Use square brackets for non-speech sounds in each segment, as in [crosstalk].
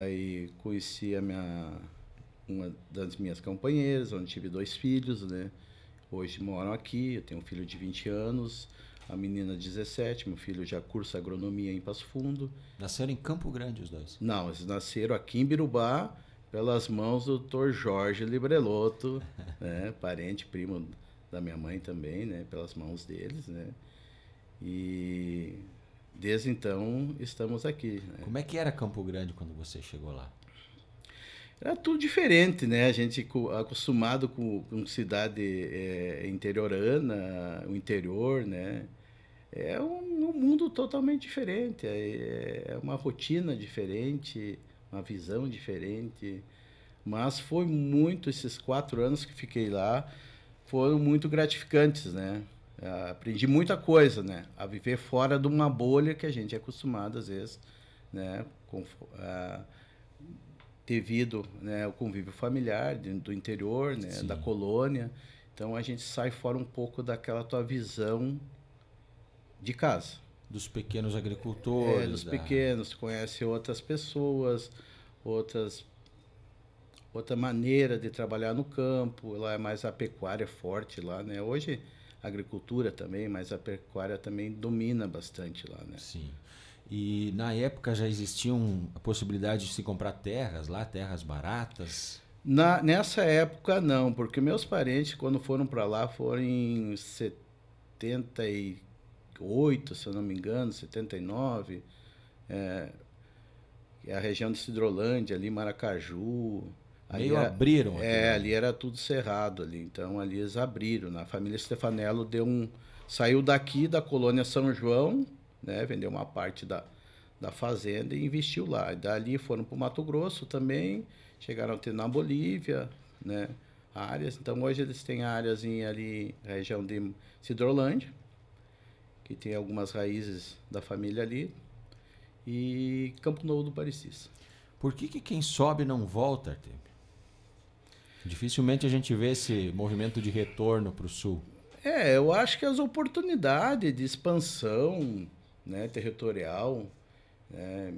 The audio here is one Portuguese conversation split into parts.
Aí conheci a minha, uma das minhas companheiras, onde tive dois filhos, né? Hoje moram aqui, eu tenho um filho de 20 anos, a menina 17, meu filho já cursa agronomia em Passo Fundo. Nasceram em Campo Grande os dois? Não, eles nasceram aqui em Birubá, pelas mãos do Dr. Jorge Libreloto, [laughs] né? parente, primo da minha mãe também, né? Pelas mãos deles, né? E desde então estamos aqui. Né? Como é que era Campo Grande quando você chegou lá? Era tudo diferente, né? A gente acostumado com, com cidade é, interiorana, o interior, né? É um, um mundo totalmente diferente, é, é, uma rotina diferente, uma visão diferente. Mas foi muito, esses quatro anos que fiquei lá foram muito gratificantes, né? Uh, aprendi muita coisa, né? A viver fora de uma bolha que a gente é acostumado, às vezes, né? Com, uh, é, devido né, convívio familiar do interior, né? Da colônia. Então, a gente sai fora um pouco daquela tua visão de casa. Dos pequenos é, agricultores. É, dos da... pequenos. Conhece outras pessoas, outras outra maneira de trabalhar no campo. Lá é mais a pecuária forte lá, né? Hoje agricultura também, mas a pecuária também domina bastante lá, né? Sim. E na época já existia a possibilidade de se comprar terras lá, terras baratas? Na, nessa época não, porque meus parentes, quando foram para lá, foram em 78, se eu não me engano, 79. É, é, a região de Cidrolândia, ali, Maracaju, Ali Meio era, abriram. Aqui, é, né? ali era tudo cerrado ali. Então ali eles abriram. A família Stefanello deu um. Saiu daqui da colônia São João, né? Vendeu uma parte da, da fazenda e investiu lá. E dali foram para o Mato Grosso também, chegaram a ter na Bolívia, né? Áreas. Então hoje eles têm áreas em, ali, região de Cidrolândia, que tem algumas raízes da família ali, e Campo Novo do Parecis. Por que, que quem sobe não volta, Artemio? Dificilmente a gente vê esse movimento de retorno para o sul. É, eu acho que as oportunidades de expansão né, territorial, né,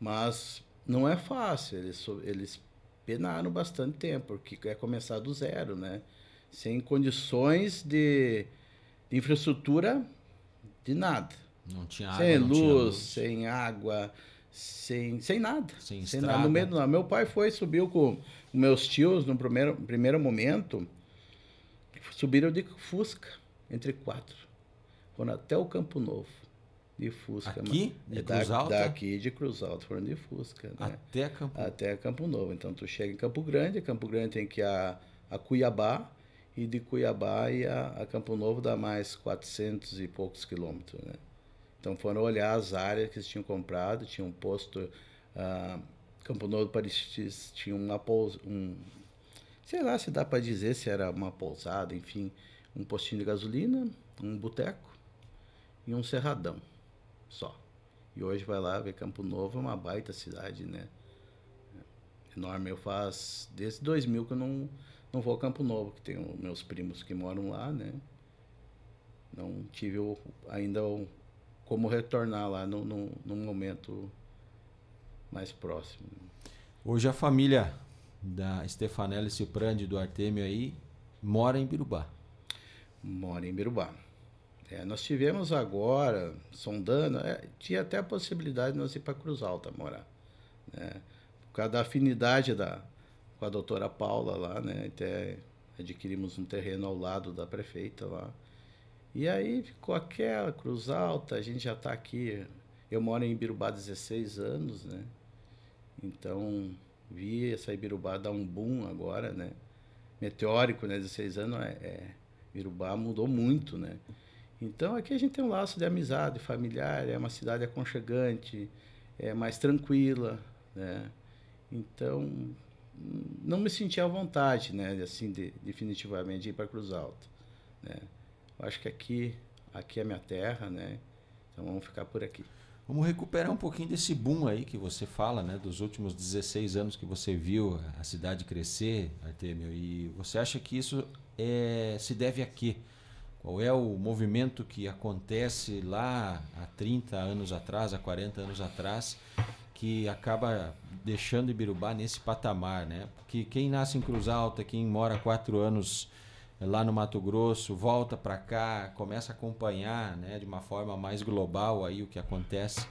mas não é fácil. Eles, eles penaram bastante tempo, porque é começar do zero, né? Sem condições de, de infraestrutura de nada. Não tinha sem água. Sem luz, tinha luz, sem água, sem, sem nada. Sem, sem nada. No meio do, meu pai foi, subiu com meus tios no primeiro, primeiro momento, subiram de Fusca, entre quatro. Foram até o Campo Novo. De Fusca. Aqui? Mas, de Cruz Alta? Daqui de Cruz Alta, foram de Fusca. Né? Até, Campo... até Campo Novo. Então, tu chega em Campo Grande, Campo Grande tem que ir a, a Cuiabá, e de Cuiabá e a, a Campo Novo dá mais 400 e poucos quilômetros, né? Então foram olhar as áreas que eles tinham comprado, tinha um posto. Uh, Campo Novo Paris tinha uma pous... um sei lá se dá para dizer se era uma pousada, enfim, um postinho de gasolina, um boteco e um cerradão só. E hoje vai lá ver Campo Novo, é uma baita cidade, né? É enorme. Eu faço desde 2000 que eu não, não vou a Campo Novo, que tem meus primos que moram lá, né? Não tive ainda o, como retornar lá num, no momento mais próximo. Hoje a família da Stefanelli Ciprandi do Artemio aí mora em Birubá. Mora em Birubá. É, nós tivemos agora, sondando, é, tinha até a possibilidade de nós ir para Cruz Alta morar. Né? Por causa da afinidade da, com a doutora Paula lá, né? Até adquirimos um terreno ao lado da prefeita lá. E aí ficou aquela Cruz Alta, a gente já está aqui. Eu moro em Ibirubá há 16 anos, né? Então vi essa Ibirubá dar um boom agora, né? Meteórico, né? 16 anos é, é Ibirubá mudou muito, né? Então aqui a gente tem um laço de amizade familiar, é uma cidade aconchegante, é mais tranquila, né? Então não me senti à vontade, né? Assim, de, definitivamente ir para Cruz Alta, né? eu acho que aqui, aqui é minha terra, né? Então vamos ficar por aqui. Vamos recuperar um pouquinho desse boom aí que você fala, né? Dos últimos 16 anos que você viu a cidade crescer, Artemio. E você acha que isso é, se deve a quê? Qual é o movimento que acontece lá há 30 anos atrás, há 40 anos atrás, que acaba deixando Ibirubá nesse patamar, né? Porque quem nasce em Cruz Alta, quem mora quatro anos lá no Mato Grosso, volta para cá, começa a acompanhar né, de uma forma mais global aí o que acontece.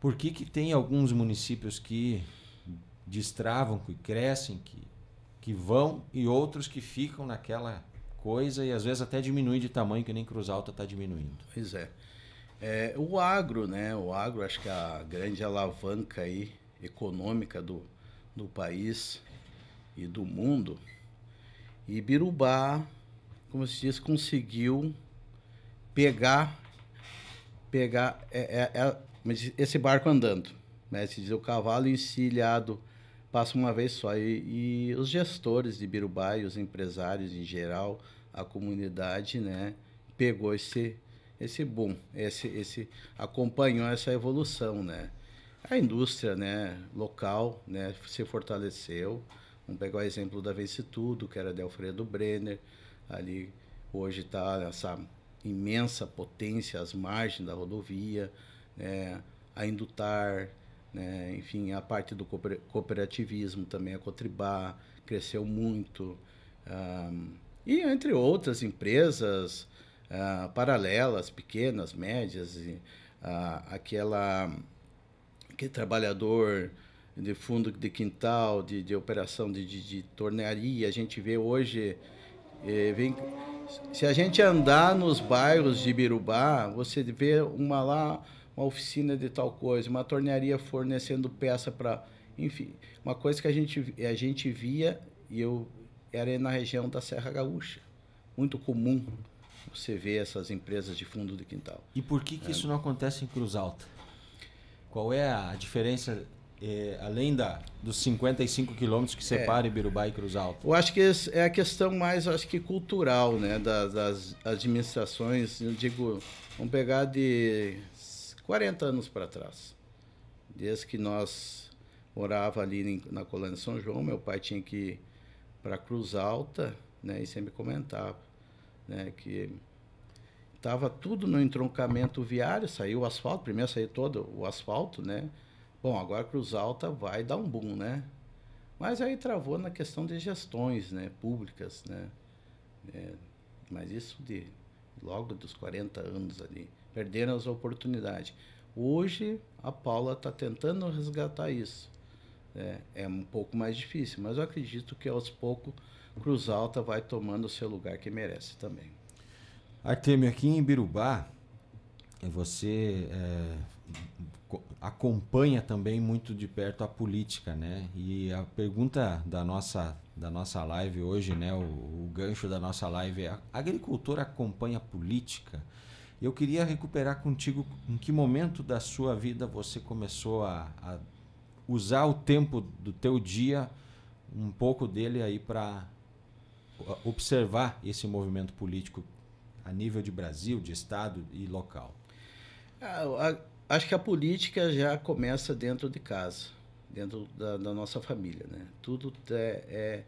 Por que, que tem alguns municípios que destravam, que crescem, que, que vão e outros que ficam naquela coisa e às vezes até diminui de tamanho, que nem Cruz Alta está diminuindo? Pois é. é. O agro, né? O agro acho que é a grande alavanca aí econômica do, do país e do mundo e Birubá, como se diz, conseguiu pegar pegar é, é, é, esse barco andando. Né? Se diz o cavalo encilhado passa uma vez só. E, e, os gestores de Birubá e os empresários em geral, a comunidade, né, pegou esse, esse boom, esse, esse, acompanhou essa evolução. Né? A indústria né, local né, se fortaleceu. Vamos pegar o exemplo da Vence Tudo, que era de Alfredo Brenner, ali hoje está essa imensa potência às margens da rodovia, né? a Indutar, né? enfim, a parte do cooperativismo também, a Cotribá, cresceu muito. Um, e entre outras empresas uh, paralelas, pequenas, médias, e, uh, aquela, aquele trabalhador de fundo de quintal, de, de operação de, de, de tornearia. A gente vê hoje. É, vem, se a gente andar nos bairros de Birubá, você vê uma lá, uma oficina de tal coisa, uma tornearia fornecendo peça para. Enfim, uma coisa que a gente, a gente via, e eu era na região da Serra Gaúcha. Muito comum você ver essas empresas de fundo de quintal. E por que, que é. isso não acontece em Cruz Alta? Qual é a diferença é, além da, dos 55 quilômetros que separam é. Ibirubá e Cruz Alta? Eu acho que é a questão mais, acho que cultural, né, das, das administrações. Eu digo, vamos pegar de 40 anos para trás, desde que nós morava ali na colônia São João, meu pai tinha que ir para Cruz Alta, né, e sempre comentava, né, que estava tudo no entroncamento viário, saiu o asfalto, primeiro saiu todo o asfalto, né? Bom, agora Cruz Alta vai dar um boom, né? Mas aí travou na questão de gestões né, públicas, né? É, mas isso de logo dos 40 anos ali. Perderam as oportunidades. Hoje a Paula está tentando resgatar isso. É, é um pouco mais difícil, mas eu acredito que aos poucos Cruz Alta vai tomando o seu lugar que merece também. Artemio, aqui em Birubá, você é, acompanha também muito de perto a política, né? E a pergunta da nossa da nossa live hoje, né? O, o gancho da nossa live é: a agricultor acompanha a política? Eu queria recuperar contigo em que momento da sua vida você começou a, a usar o tempo do teu dia, um pouco dele aí para observar esse movimento político a nível de Brasil, de estado e local. Ah, a acho que a política já começa dentro de casa, dentro da, da nossa família, né? Tudo é, é,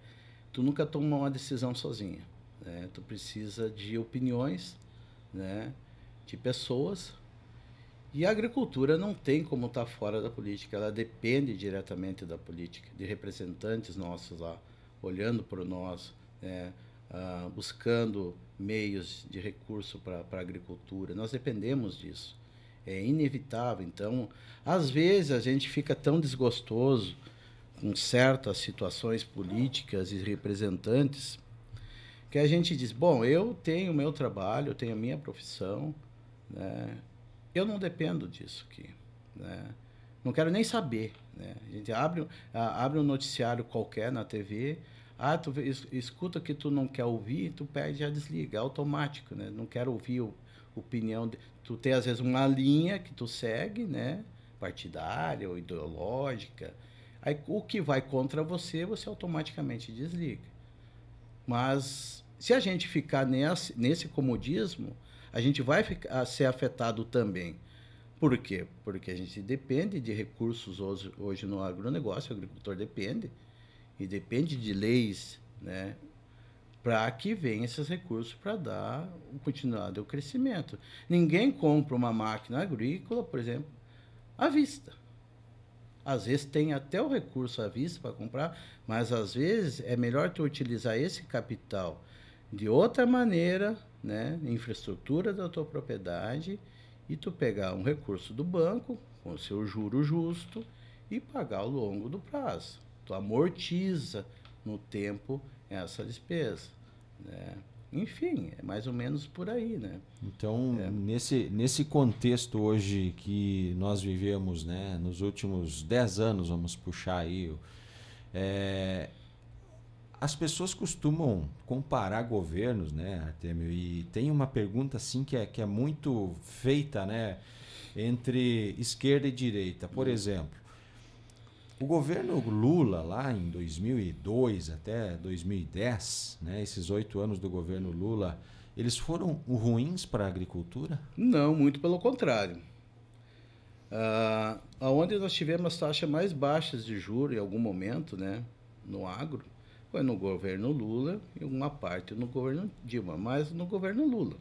tu nunca toma uma decisão sozinha, né? Tu precisa de opiniões, né? De pessoas. E a agricultura não tem como estar tá fora da política, ela depende diretamente da política, de representantes nossos lá, olhando para nós, né? Ah, buscando meios de recurso para a agricultura. Nós dependemos disso. É inevitável. Então, às vezes a gente fica tão desgostoso com certas situações políticas e representantes que a gente diz: bom, eu tenho o meu trabalho, eu tenho a minha profissão, né? eu não dependo disso aqui. Né? Não quero nem saber. Né? A gente abre, abre um noticiário qualquer na TV, ah, tu escuta que tu não quer ouvir, tu pede já desliga, automático, né? Não quero ouvir o opinião. De, tu tem, às vezes, uma linha que tu segue, né? Partidária ou ideológica. Aí, o que vai contra você, você automaticamente desliga. Mas se a gente ficar nesse, nesse comodismo, a gente vai ficar, ser afetado também. Por quê? Porque a gente depende de recursos hoje, hoje no agronegócio, o agricultor depende, e depende de leis né, para que venham esses recursos para dar o ao o crescimento. Ninguém compra uma máquina agrícola, por exemplo, à vista. Às vezes tem até o recurso à vista para comprar, mas às vezes é melhor tu utilizar esse capital de outra maneira, né, infraestrutura da tua propriedade, e tu pegar um recurso do banco com seu juro justo e pagar ao longo do prazo. Tu amortiza no tempo essa é despesa. Né? Enfim, é mais ou menos por aí, né? Então, é. nesse, nesse contexto hoje que nós vivemos, né, nos últimos 10 anos, vamos puxar aí, é, as pessoas costumam comparar governos, né, Artemio? E tem uma pergunta assim que é, que é muito feita, né, entre esquerda e direita. Por hum. exemplo, o governo Lula, lá em 2002 até 2010, né, esses oito anos do governo Lula, eles foram ruins para a agricultura? Não, muito pelo contrário. Ah, onde nós tivemos taxas mais baixas de juros em algum momento, né, no agro, foi no governo Lula e uma parte no governo Dilma, mas no governo Lula.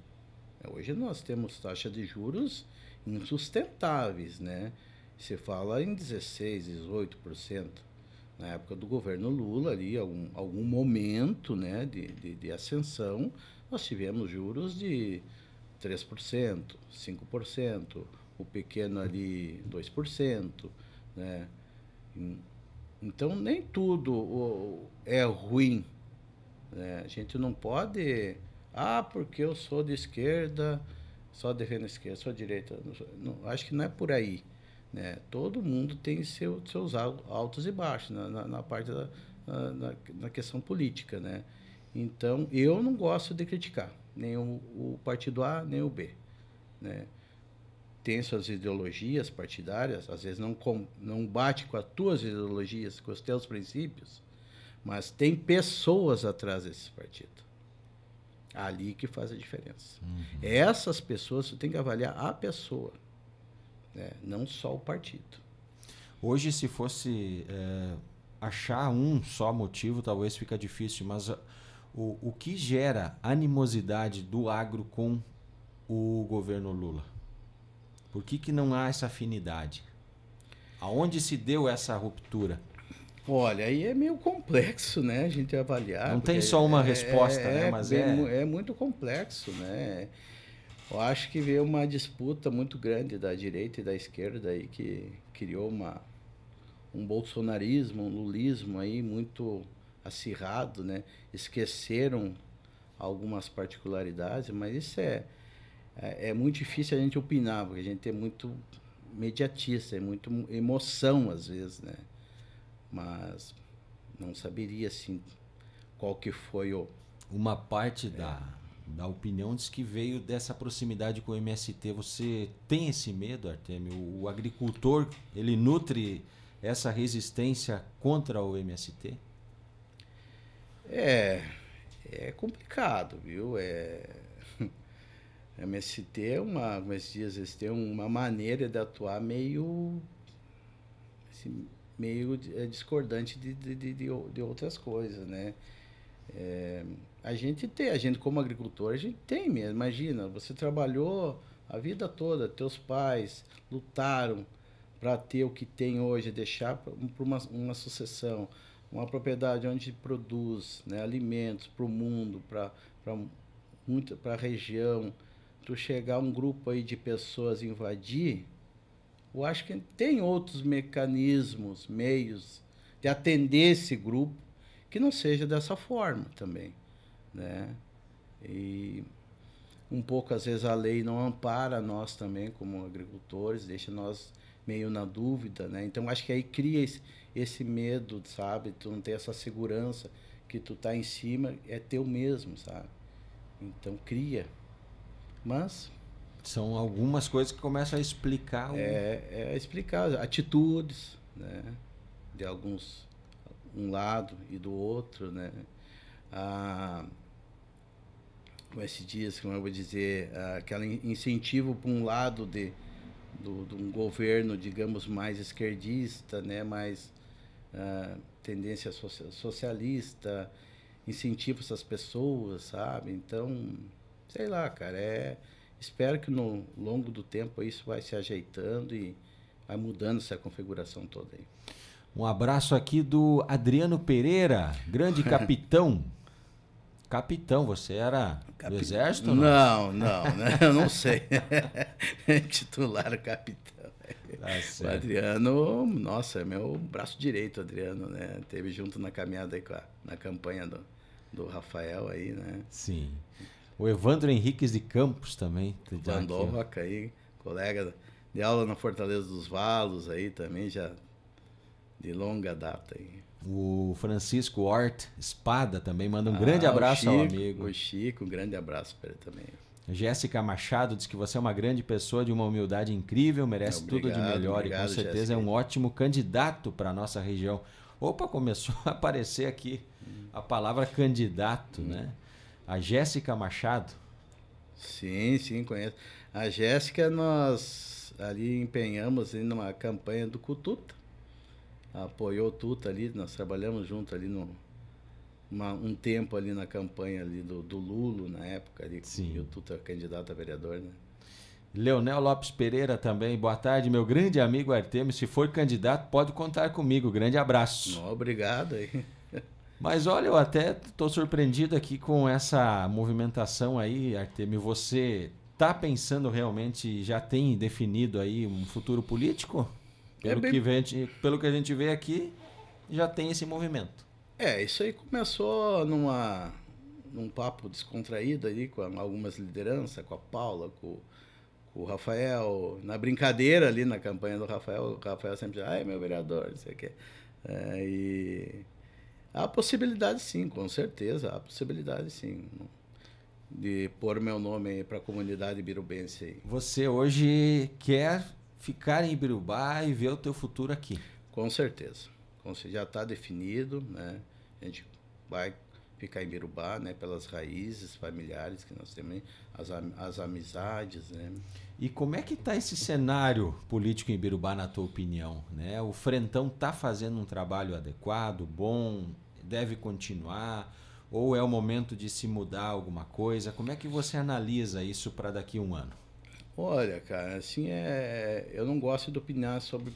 Hoje nós temos taxas de juros insustentáveis, né? se fala em 16%, 18% na época do governo Lula, ali, algum, algum momento né, de, de, de ascensão, nós tivemos juros de 3%, 5%, o pequeno ali 2%. Né? Então, nem tudo é ruim. Né? A gente não pode. Ah, porque eu sou de esquerda, só defendo a esquerda, sou direita. Não, acho que não é por aí. Né? Todo mundo tem seu, seus altos e baixos na, na, na parte da na, na, questão política. Né? Então, eu não gosto de criticar nem o, o partido A, nem o B. Né? Tem suas ideologias partidárias, às vezes não, com, não bate com as tuas ideologias, com os teus princípios, mas tem pessoas atrás desse partido ali que faz a diferença. Uhum. Essas pessoas, você tem que avaliar a pessoa né? não só o partido. Hoje, se fosse é, achar um só motivo, talvez fica difícil, mas ah, o, o que gera animosidade do agro com o governo Lula? Por que, que não há essa afinidade? Aonde se deu essa ruptura? Olha, aí é meio complexo, né? A gente avaliar. Não tem só uma é, resposta, é, né? É mas é, é... é muito complexo, né? Eu acho que veio uma disputa muito grande da direita e da esquerda aí que criou uma, um bolsonarismo, um lulismo aí muito acirrado, né? Esqueceram algumas particularidades, mas isso é, é, é muito difícil a gente opinar, porque a gente é muito mediatista, é muito emoção às vezes, né? Mas não saberia assim qual que foi o uma parte é. da da opinião, diz que veio dessa proximidade com o MST. Você tem esse medo, Artemio? O agricultor, ele nutre essa resistência contra o MST? É, é complicado, viu? É, [laughs] MST é uma, como é esses dias, eles têm uma maneira de atuar meio, assim, meio é, discordante de, de, de, de outras coisas, né? É, a gente tem, a gente como agricultor, a gente tem mesmo. Imagina, você trabalhou a vida toda, teus pais lutaram para ter o que tem hoje, deixar para uma, uma sucessão, uma propriedade onde produz né, alimentos para o mundo, para a região. Tu chegar um grupo aí de pessoas invadir, eu acho que tem outros mecanismos, meios de atender esse grupo que não seja dessa forma também né? E um pouco às vezes a lei não ampara nós também como agricultores, deixa nós meio na dúvida, né? Então acho que aí cria esse, esse medo, sabe? Tu não tem essa segurança que tu tá em cima, é teu mesmo, sabe? Então cria. Mas são algumas coisas que começam a explicar o... é, é explicar atitudes, né? De alguns um lado e do outro, né? a ah, como é se diz, como eu vou dizer, ah, aquele incentivo para um lado de, do, de um governo, digamos, mais esquerdista, né, mais ah, tendência socialista, incentivo essas pessoas, sabe? Então, sei lá, cara, é, espero que no longo do tempo isso vai se ajeitando e vai mudando essa configuração toda aí. Um abraço aqui do Adriano Pereira, grande capitão. [laughs] Capitão, você era Capit... do exército? Não, não, não, né? [laughs] eu não sei. [laughs] Titular capitão. Tá o Adriano, nossa, é meu braço direito, Adriano, né? Teve junto na caminhada aí, na campanha do, do Rafael aí, né? Sim. O Evandro Henriques de Campos também. Tá Vandovaca aí, colega de aula na Fortaleza dos Valos aí também, já de longa data aí. O Francisco Hort Espada também manda um ah, grande abraço Chico, ao amigo. O Chico, um grande abraço para ele também. Jéssica Machado diz que você é uma grande pessoa de uma humildade incrível, merece obrigado, tudo de melhor obrigado, e com certeza é um ótimo candidato para a nossa região. Opa, começou [laughs] a aparecer aqui hum. a palavra candidato, hum. né? A Jéssica Machado. Sim, sim, conheço. A Jéssica, nós ali empenhamos em uma campanha do Cututa apoiou o Tuta ali, nós trabalhamos junto ali no uma, um tempo ali na campanha ali do, do Lulo na época ali, Sim. e o Tuta candidato a vereador, né? Leonel Lopes Pereira também, boa tarde, meu grande amigo Artemis. Se for candidato, pode contar comigo. Grande abraço. Obrigado aí. [laughs] Mas olha, eu até estou surpreendido aqui com essa movimentação aí, Artemio. Você tá pensando realmente, já tem definido aí um futuro político? É pelo, é bem... que vem, pelo que a gente vê aqui, já tem esse movimento. É, isso aí começou numa, num papo descontraído aí com algumas lideranças, com a Paula, com, com o Rafael, na brincadeira ali na campanha do Rafael, o Rafael sempre diz, ai meu vereador, não sei o quê. É, e há possibilidade sim, com certeza, há possibilidade sim de pôr meu nome para a comunidade birubense. Você hoje quer ficar em Ibirubá e ver o teu futuro aqui. Com certeza. Já está definido, né? A gente vai ficar em Birubá, né? Pelas raízes familiares que nós temos, as, as amizades, né? E como é que está esse cenário político em Birubá, na tua opinião? Né? O Frentão está fazendo um trabalho adequado, bom, deve continuar? Ou é o momento de se mudar alguma coisa? Como é que você analisa isso para daqui a um ano? Olha, cara, assim, é, eu não gosto de opinar sobre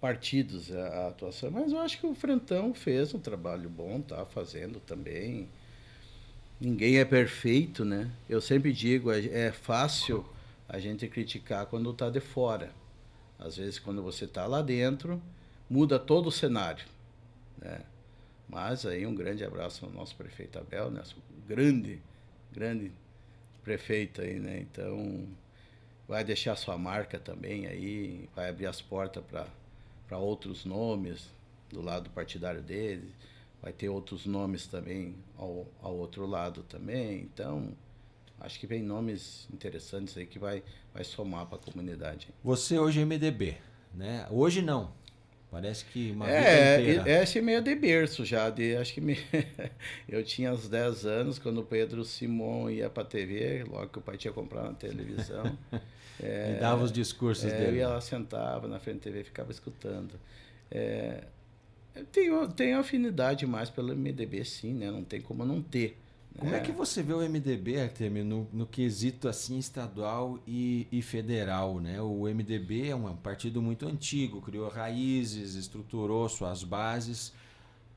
partidos, a, é, a atuação, mas eu acho que o Frentão fez um trabalho bom, tá fazendo também. Ninguém é perfeito, né? Eu sempre digo, é, é fácil a gente criticar quando tá de fora. Às vezes, quando você tá lá dentro, muda todo o cenário, né? Mas aí um grande abraço ao nosso prefeito Abel, né? Nosso grande, grande prefeito aí, né? Então, vai deixar sua marca também aí, vai abrir as portas para outros nomes do lado partidário dele, vai ter outros nomes também ao, ao outro lado também. Então, acho que vem nomes interessantes aí que vai, vai somar para a comunidade. Você hoje é MDB, né? Hoje não, Parece que uma é, vida Esse é assim meio de berço já, de, acho que me... [laughs] eu tinha uns 10 anos quando o Pedro Simon ia para a TV, logo que o pai tinha comprado na televisão. é, [laughs] e dava os discursos é, dele. Eu ia lá, sentava na frente da TV ficava escutando. É, tenho, tenho afinidade mais pelo MDB, sim, né? Não tem como não ter. Como é. é. que você vê o MDB, Artemio, no, no quesito assim estadual e, e, federal? Né? O MDB é, é um partido muito antigo, criou raízes, estruturou suas bases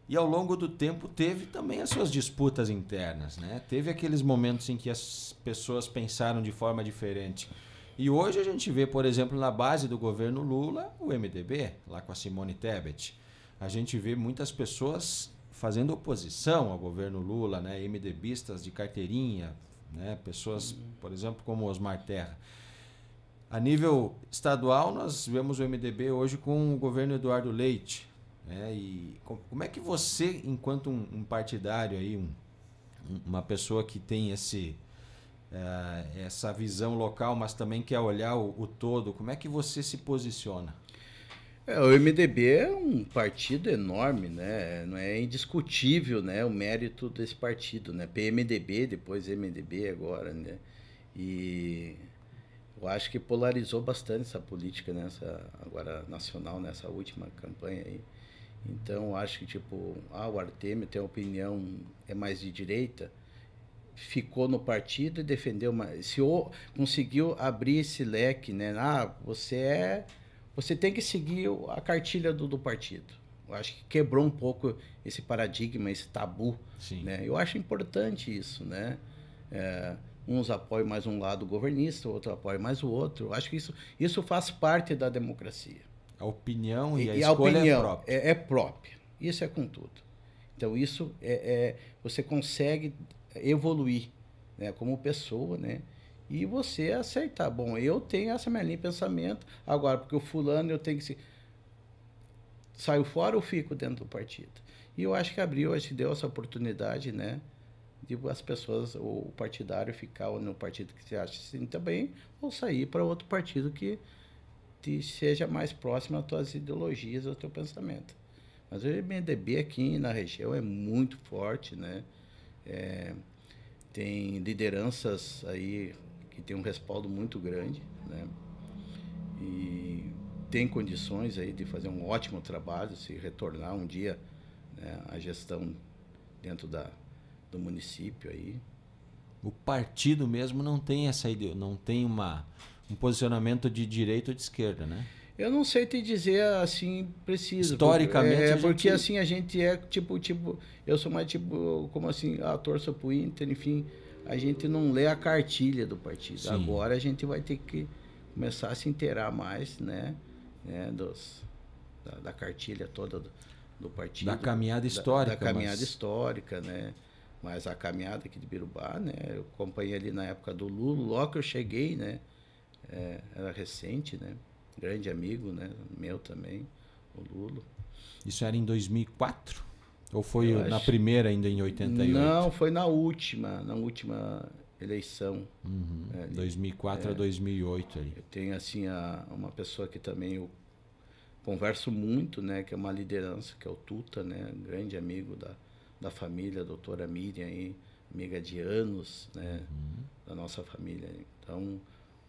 e ao longo do tempo teve também as suas disputas internas. Né? Teve aqueles momentos em que as pessoas pensaram de forma diferente. E hoje a gente vê, por exemplo, na base do governo Lula, o MDB, lá com a Simone Tebet. A gente vê muitas pessoas fazendo oposição ao governo Lula, né, MDBistas de carteirinha, né, pessoas, por exemplo, como Osmar Terra. A nível estadual, nós vemos o MDB hoje com o governo Eduardo Leite. Né, e como é que você, enquanto um, um partidário, aí, um, uma pessoa que tem esse, uh, essa visão local, mas também quer olhar o, o todo, como é que você se posiciona? É, o MDB é um partido enorme, né? Não é indiscutível, né, o mérito desse partido, né? PMDB, depois MDB agora, né? E eu acho que polarizou bastante essa política nessa né? agora nacional nessa última campanha aí. Então, acho que tipo, ah, o Artemio tem a opinião é mais de direita, ficou no partido e defendeu mais, se o, conseguiu abrir esse leque, né? Ah, você é você tem que seguir a cartilha do, do partido. Eu acho que quebrou um pouco esse paradigma, esse tabu. Sim. Né? Eu acho importante isso, né? É, uns apoiam mais um lado governista, outro apoia mais o outro. Eu acho que isso, isso faz parte da democracia. A opinião e, e a e escolha a é opinião é própria. É, é própria. Isso é com tudo. Então isso é, é você consegue evoluir, né? Como pessoa, né? e você aceitar. Bom, eu tenho essa minha linha de pensamento, agora, porque o fulano eu tenho que se. Saio fora ou fico dentro do partido? E eu acho que abriu, acho que deu essa oportunidade, né? De as pessoas, o partidário ficar no partido que se acha assim também, ou sair para outro partido que te seja mais próximo às tuas ideologias, ao teu pensamento. Mas o MDB aqui na região é muito forte, né? É, tem lideranças aí que tem um respaldo muito grande, né? E tem condições aí de fazer um ótimo trabalho, se retornar um dia né, a gestão dentro da, do município aí. O partido mesmo não tem essa ideia, não tem uma, um posicionamento de direita ou de esquerda, né? Eu não sei te dizer assim preciso. Historicamente. É, gente... porque assim a gente é tipo, tipo. Eu sou mais tipo, como assim, ator sou pro Inter, enfim a gente não lê a cartilha do partido. Sim. Agora a gente vai ter que começar a se inteirar mais, né? né dos, da, da, cartilha toda do, do, partido. Da caminhada histórica. Da, da caminhada mas... histórica, né? Mas a caminhada aqui de Birubá, né? Eu acompanhei ali na época do Lula, logo que eu cheguei, né? É, era recente, né? Grande amigo, né? Meu também, o Lula. Isso era em 2004? Ou foi eu na acho... primeira ainda em 88? Não, foi na última, na última eleição. Uhum. É, ali, 2004 é, a 2008 ali. Eu tenho assim a, uma pessoa que também eu converso muito, né, que é uma liderança, que é o Tuta, né, grande amigo da, da família, a doutora Miriam aí, amiga de anos, né, uhum. da nossa família. Então,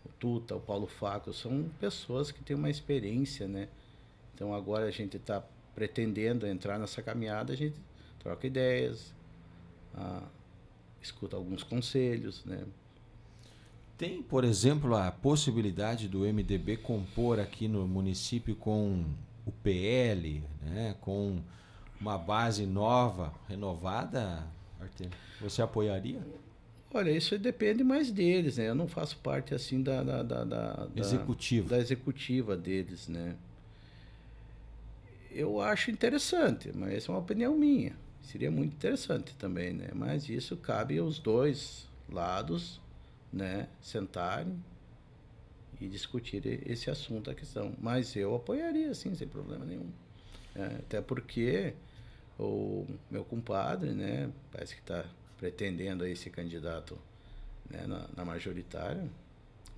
o Tuta, o Paulo Faco, são pessoas que têm uma experiência, né? Então agora a gente está pretendendo entrar nessa caminhada, a gente troca ideias, ah, escuta alguns conselhos, né? Tem, por exemplo, a possibilidade do MDB compor aqui no município com o PL, né, com uma base nova, renovada, Você apoiaria? Olha, isso depende mais deles, né? Eu não faço parte assim da, da, da, da executiva. da executiva deles, né? eu acho interessante, mas essa é uma opinião minha. Seria muito interessante também, né? Mas isso cabe aos dois lados, né? Sentarem e discutir esse assunto, a questão. Mas eu apoiaria, sim, sem problema nenhum. É, até porque o meu compadre, né? Parece que está pretendendo aí ser candidato né, na, na majoritária,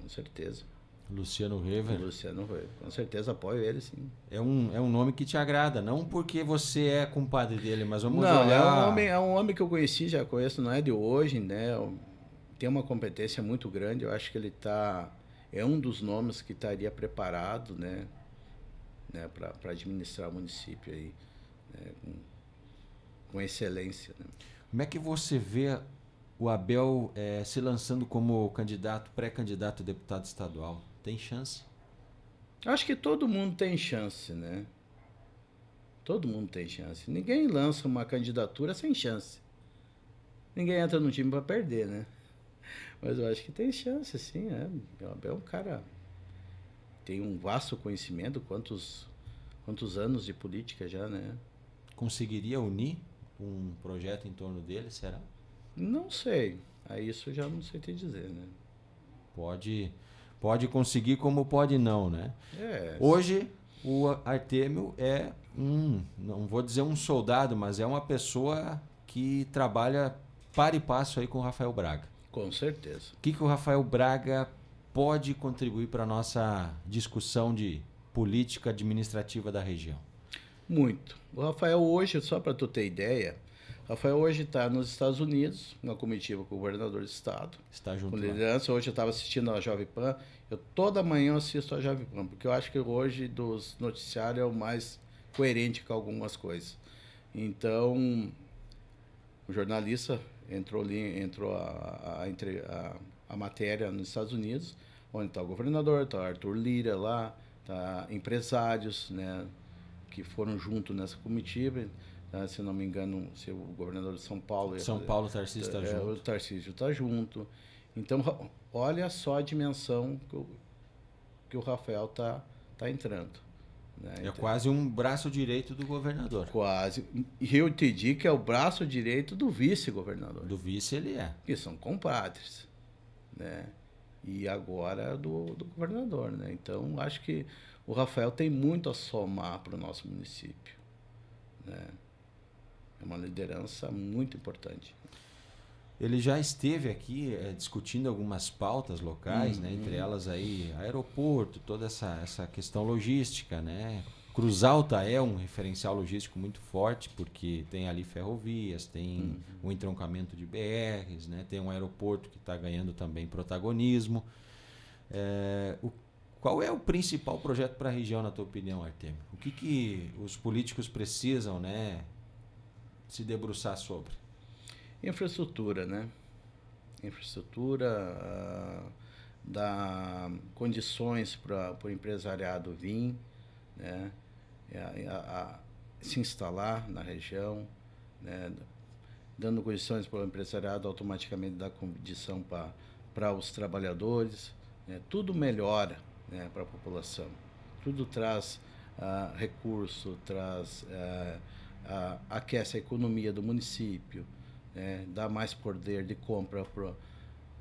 com certeza. Luciano Huever. Luciano Huever, com certeza apoio ele sim. É um, é um nome que te agrada, não porque você é compadre dele, mas vamos não, é olhar... É um, homem, é um homem que eu conheci, já conheço, não é de hoje, né? Tem uma competência muito grande, eu acho que ele está... É um dos nomes que estaria preparado, né? né? Para administrar o município aí, né? com, com, excelência. Né? Como é que você vê o Abel é, se lançando como candidato, pré-candidato a deputado estadual? Tem chance? Acho que todo mundo tem chance, né? Todo mundo tem chance. Ninguém lança uma candidatura sem chance. Ninguém entra no time para perder, né? [laughs] Mas eu acho que tem chance, sim. É, é um cara tem um vasto conhecimento quantos quantos anos de política já, né? Conseguiria unir um projeto em torno dele, será? Não sei. A isso já não sei te dizer, né? Pode Pode conseguir como pode não, né? É. Hoje, o Artemio é um, não vou dizer um soldado, mas é uma pessoa que trabalha para e passo aí com o Rafael Braga. Com certeza. O que, que o Rafael Braga pode contribuir para a nossa discussão de política administrativa da região? Muito. O Rafael hoje, só para tu ter ideia, Rafael hoje está nos Estados Unidos, na comitiva com o governador do estado. Está junto. Com liderança. Lá. Hoje eu estava assistindo a Jovem Pan. Eu toda manhã assisto a Jovem Pan, porque eu acho que hoje dos noticiários é o mais coerente com algumas coisas. Então, o jornalista entrou ali, entrou a, a, a, a matéria nos Estados Unidos, onde está o governador, está Arthur Lira lá, está empresários, né, que foram junto nessa comitiva né, se não me engano, se o governador de São Paulo. São Paulo, o Tarcísio está é, junto. O Tarcísio está junto. Então, olha só a dimensão que o, que o Rafael está tá entrando. Né? É então, quase um braço direito do governador. Quase. E eu te digo que é o braço direito do vice-governador. Do vice ele é. Que são compadres. Né? E agora do, do governador. Né? Então, acho que o Rafael tem muito a somar para o nosso município. Né? É uma liderança muito importante. Ele já esteve aqui é, discutindo algumas pautas locais, né, entre uhum. elas aí aeroporto, toda essa, essa questão logística, né? Cruz Alta é um referencial logístico muito forte, porque tem ali ferrovias, tem uhum. o um entroncamento de BRs, né? tem um aeroporto que está ganhando também protagonismo. É, o, qual é o principal projeto para a região, na tua opinião, Artemio? O que, que os políticos precisam né, se debruçar sobre? Infraestrutura, né? Infraestrutura, uh, dar condições para o empresariado vir, né? A, a, a se instalar na região, né? dando condições para o empresariado, automaticamente dá condição para os trabalhadores. Né? Tudo melhora né? para a população. Tudo traz uh, recurso, traz uh, aquece a economia do município, né? dá mais poder de compra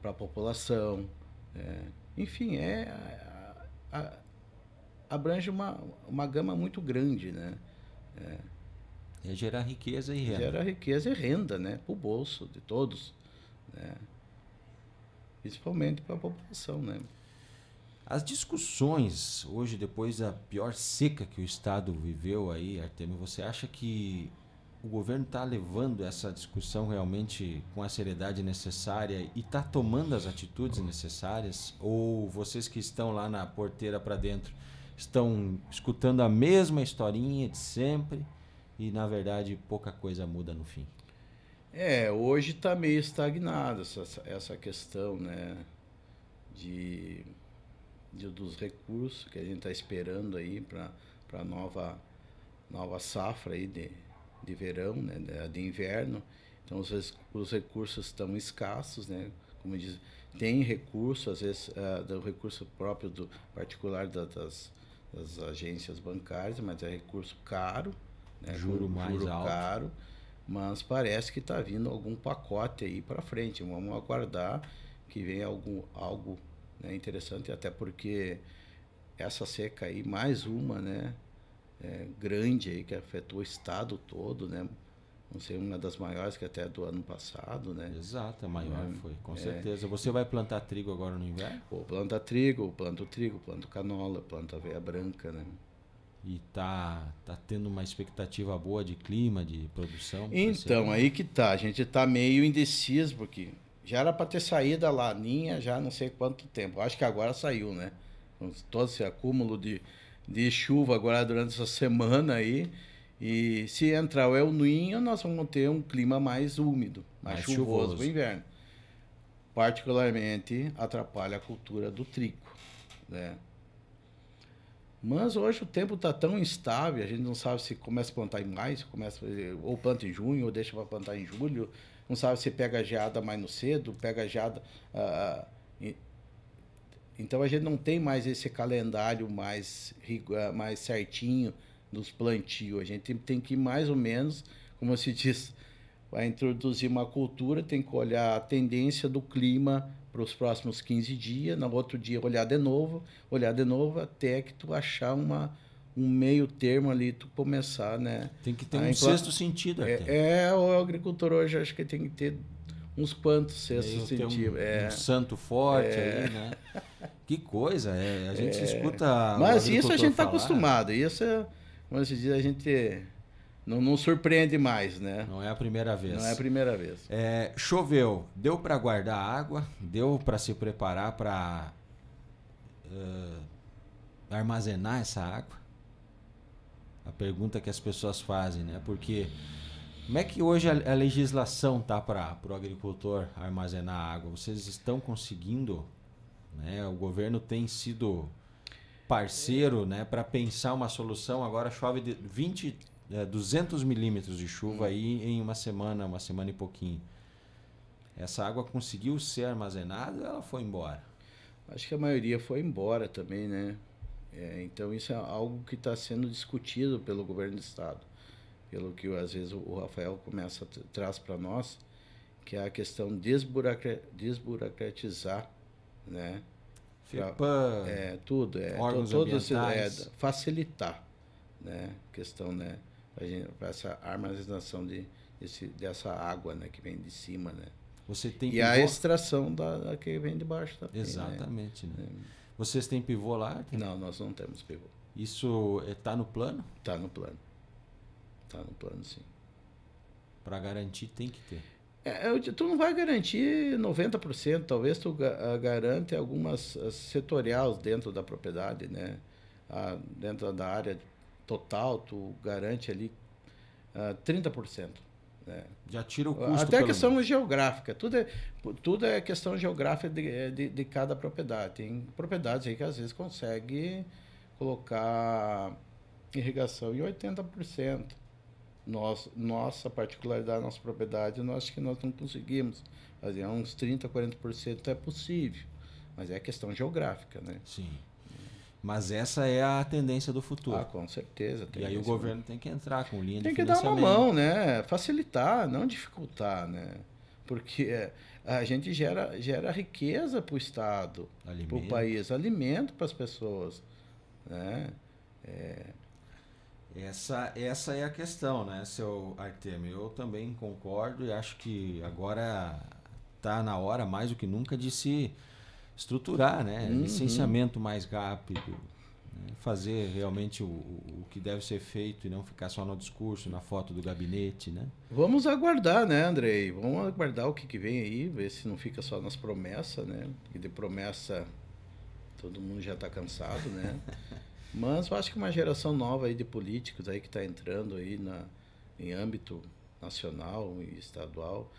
para a população. Né. enfim, é, a, a, abrange uma, uma gama muito grande. Né? É, é gerar riqueza e renda. Gera riqueza e renda né? para o bolso de todos. Né? Principalmente para a população. Né? As discussões hoje, depois da pior seca que o Estado viveu aí, Artemio, você acha que o governo está levando essa discussão realmente com a seriedade necessária e está tomando as atitudes necessárias? Ou vocês que estão lá na porteira para dentro estão escutando a mesma historinha de sempre e, na verdade, pouca coisa muda no fim? É, hoje está meio estagnada essa, essa questão, né? De dos recursos que a gente está esperando aí para a nova, nova safra aí de, de verão, né, de inverno. Então os, os recursos estão escassos, né? Como diz, tem recurso, às vezes uh, do recurso próprio do particular da, das, das agências bancárias, mas é recurso caro, né? juro, mais juro alto. caro. Mas parece que está vindo algum pacote aí para frente. Vamos aguardar que venha algum, algo é interessante até porque essa seca aí, mais uma, né? É, grande aí que afetou o estado todo, né? Não sei, uma das maiores que até do ano passado, né? Exato, a maior é, foi, com é. certeza. Você vai plantar trigo agora no inverno? Ou planta trigo, planto trigo, planto canola, planto aveia branca, né? E tá, tá tendo uma expectativa boa de clima, de produção? Então, aí que tá. A gente tá meio indeciso, porque já era para ter saído a laninha já não sei quanto tempo. Acho que agora saiu, né? todo esse acúmulo de, de chuva agora durante essa semana aí. E se entrar o El Ninho, nós vamos ter um clima mais úmido, mais, mais chuvoso no inverno. Particularmente atrapalha a cultura do trigo, né? Mas hoje o tempo está tão instável, a gente não sabe se começa a plantar em maio, começa ou planta em junho, ou deixa para plantar em julho, não sabe se pega a geada mais no cedo, pega geada. Ah, ah então a gente não tem mais esse calendário mais, ah, mais certinho dos plantios. A gente tem que mais ou menos, como se diz, vai introduzir uma cultura, tem que olhar a tendência do clima para os próximos 15 dias, no outro dia olhar de novo, olhar de novo até que tu achar uma, um meio termo ali, tu começar, né? Tem que ter um impla... sexto sentido. É, é, o agricultor hoje acho que tem que ter uns quantos sextos sentidos. Um, é. um santo forte é. aí, né? [laughs] que coisa, é. A gente é. escuta. Mas isso a gente está acostumado. Isso é, como se diz, a gente. Não, não, surpreende mais, né? Não é a primeira vez. Não é a primeira vez. É, choveu, deu para guardar água, deu para se preparar para uh, eh, armazenar essa água? a pergunta que as pessoas fazem, né? Porque como é que hoje a, a legislação tá para o agricultor armazenar água? Vocês estão conseguindo? Né? O governo tem sido parceiro, né, para pensar uma solução. Agora chove de 20, é, 200 milímetros de chuva aí em uma semana, uma semana e pouquinho. Essa água conseguiu ser armazenada? Ou ela foi embora? Acho que a maioria foi embora também, né? É, então isso é algo que está sendo discutido pelo governo do estado, pelo que às vezes o Rafael começa traz para nós, que é a questão de desburocra desburocratizar, né? Pra, é tudo, é órgãos todo, é, facilitar, né? Questão, né? Para essa armazenação de esse, dessa água, né? Que vem de cima, né? Você tem e a extração da, da que vem de baixo também. Né? Exatamente, né? né? Vocês têm pivô lá? Não, nós não temos pivô. Isso está é, no plano? Está no plano. Está no plano, sim. Para garantir, tem que ter. É, é tu não vai garantir 90%, talvez tu ah, garante algumas ah, setoriais dentro da propriedade, né? Ah, dentro da área total, tu garante ali ah, 30%. É. Já tira o custo. Até a questão menos. geográfica. Tudo é, tudo é questão geográfica de, é, de, de cada propriedade. Tem propriedades aí que às vezes consegue colocar irrigação em 80%. Nós, nossa particularidade, nossa propriedade, nós acho que nós não conseguimos fazer. Uns 30%, 40% é possível. Mas é questão geográfica, né? Sim. Mas essa é a tendência do futuro. Ah, com certeza. E aí o governo tem que entrar com linha tem de Tem que dar uma mão, né? Facilitar, não dificultar, né? Porque é, a gente gera, gera riqueza para o Estado, para o país, alimento para as pessoas, né? É... Essa, essa é a questão, né, seu Artemio? Eu também concordo e acho que agora está na hora, mais do que nunca, de se estruturar, né? Uhum. Licenciamento mais rápido, né? fazer realmente o, o que deve ser feito e não ficar só no discurso, na foto do gabinete, né? Vamos aguardar, né, Andrei? Vamos aguardar o que, que vem aí, ver se não fica só nas promessas, né? E de promessa todo mundo já está cansado, né? [laughs] Mas eu acho que uma geração nova aí de políticos aí que está entrando aí na, em âmbito nacional e estadual,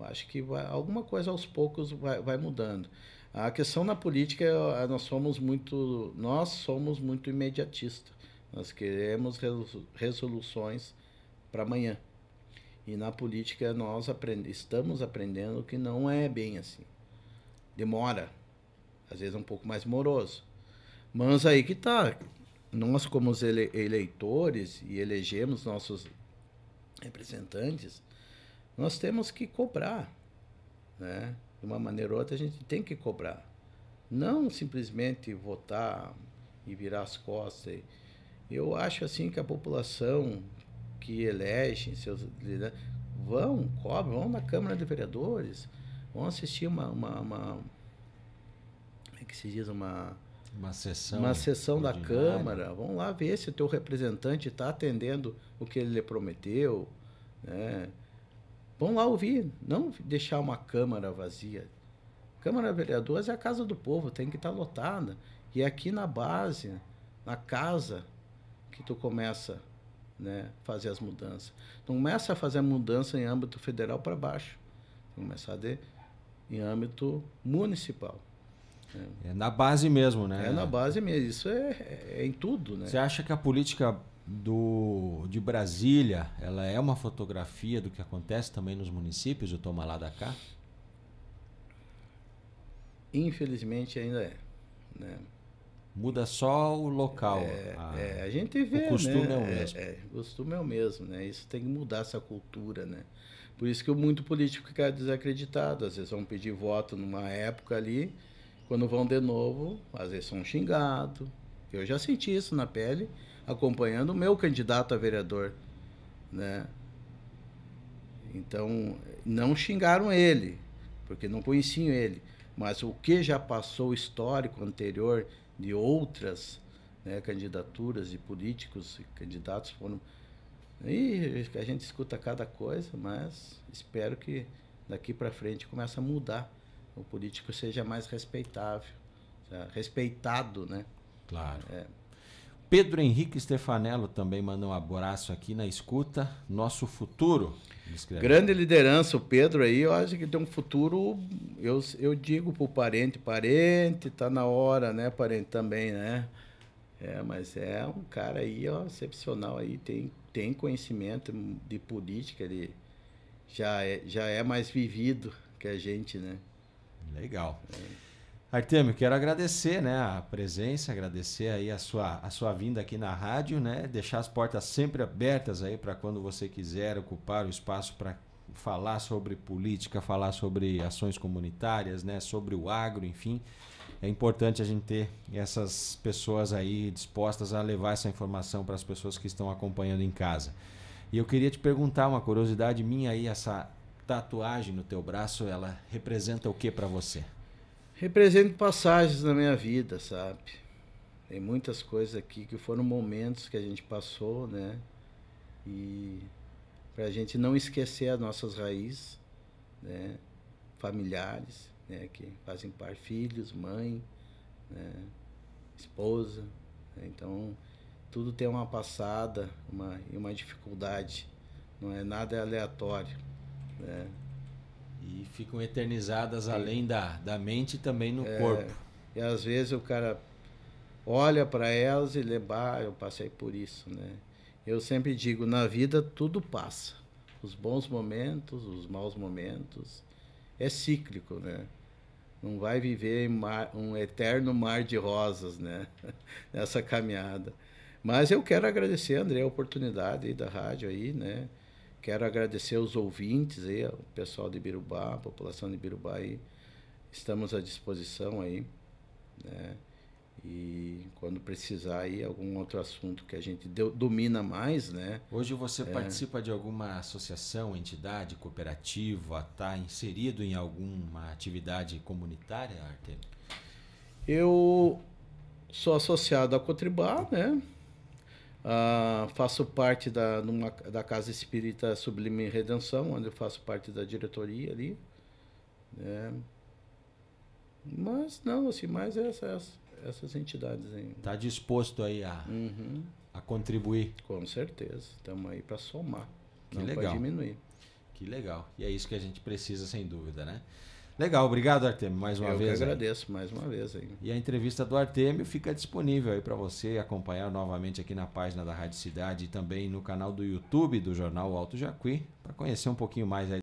eu acho que vai, alguma coisa aos poucos vai, vai mudando. A questão na política é nós somos muito nós somos muito imediatistas. Nós queremos resoluções para amanhã. E na política nós aprend estamos aprendendo que não é bem assim. Demora. Às vezes é um pouco mais moroso. Mas aí que tá. Nós, como ele eleitores, e elegemos nossos representantes, nós temos que cobrar. Né? de uma maneira ou outra, a gente tem que cobrar. Não simplesmente votar e virar as costas. Eu acho assim que a população que elege seus liderantes vão, cobram, vão na Câmara de Vereadores, vão assistir uma. uma, uma como é que se diz? Uma. Uma sessão, uma sessão da Câmara. Vão lá ver se o teu representante está atendendo o que ele lhe prometeu. Né? Vão lá ouvir, não deixar uma Câmara vazia. Câmara Vereadores é a casa do povo, tem que estar tá lotada. E é aqui na base, na casa, que tu começa né, fazer as mudanças. Não começa a fazer a mudança em âmbito federal para baixo. Tem que começar de, em âmbito municipal. É. é na base mesmo, né? É na base mesmo. Isso é, é, é em tudo, né? Você acha que a política do de Brasília, ela é uma fotografia do que acontece também nos municípios, o toma lá da cá? Infelizmente ainda é. Né? Muda só o local. É, a, ah, é, a gente vê. O né? costume né? é o é, mesmo. É, o costume é o mesmo, né? Isso tem que mudar essa cultura, né? Por isso que muito político fica desacreditado. Às vezes vão pedir voto numa época ali, quando vão de novo, às vezes são xingados. Eu já senti isso na pele acompanhando o meu candidato a vereador, né? Então, não xingaram ele, porque não conheciam ele, mas o que já passou histórico anterior de outras né, candidaturas e políticos e candidatos foram. E a gente escuta cada coisa, mas espero que daqui para frente comece a mudar. O político seja mais respeitável, tá? respeitado, né? Claro. É, Pedro Henrique Stefanello também mandou um abraço aqui na escuta. Nosso futuro. Grande liderança, o Pedro aí. Eu acho que tem um futuro. Eu, eu digo o parente, parente, tá na hora, né, parente também, né? É, mas é um cara aí, ó, excepcional aí. Tem, tem conhecimento de política, ele já é, já é mais vivido que a gente, né? Legal. É. Artemio, quero agradecer né, a presença, agradecer aí a sua, a sua vinda aqui na rádio, né? Deixar as portas sempre abertas aí para quando você quiser ocupar o espaço para falar sobre política, falar sobre ações comunitárias, né, sobre o agro, enfim. É importante a gente ter essas pessoas aí dispostas a levar essa informação para as pessoas que estão acompanhando em casa. E eu queria te perguntar uma curiosidade minha aí, essa tatuagem no teu braço, ela representa o que para você? represento passagens na minha vida, sabe? Tem muitas coisas aqui que foram momentos que a gente passou, né? E para a gente não esquecer as nossas raízes, né? Familiares, né? Que fazem par filhos, mãe, né? esposa. Né? Então, tudo tem uma passada uma, e uma dificuldade. Não é nada é aleatório, né? E ficam eternizadas Sim. além da, da mente e também no é, corpo. E às vezes o cara olha para elas e leva eu passei por isso, né? Eu sempre digo, na vida tudo passa. Os bons momentos, os maus momentos. É cíclico, né? Não vai viver mar, um eterno mar de rosas, né? [laughs] Nessa caminhada. Mas eu quero agradecer, André, a oportunidade da rádio aí, né? Quero agradecer aos ouvintes aí, o pessoal de Birubá, a população de Birubá aí. Estamos à disposição aí, né? E quando precisar aí algum outro assunto que a gente deu, domina mais, né? Hoje você é. participa de alguma associação, entidade, cooperativa, está inserido em alguma atividade comunitária, Arte? Eu sou associado à Cotribá, né? Uh, faço parte da, numa, da Casa Espírita Sublime Redenção, onde eu faço parte da diretoria ali. Né? Mas não, assim, mais essas, essas entidades aí. Está disposto aí a, uhum. a contribuir? Com certeza. Estamos aí para somar. Que não legal. diminuir. Que legal. E é isso que a gente precisa, sem dúvida, né? Legal, obrigado, Artemio, mais uma Eu vez. Eu agradeço aí. mais uma vez. Aí. E a entrevista do Artemio fica disponível aí para você acompanhar novamente aqui na página da Rádio Cidade e também no canal do YouTube do Jornal Alto Jacuí, para conhecer um pouquinho mais aí.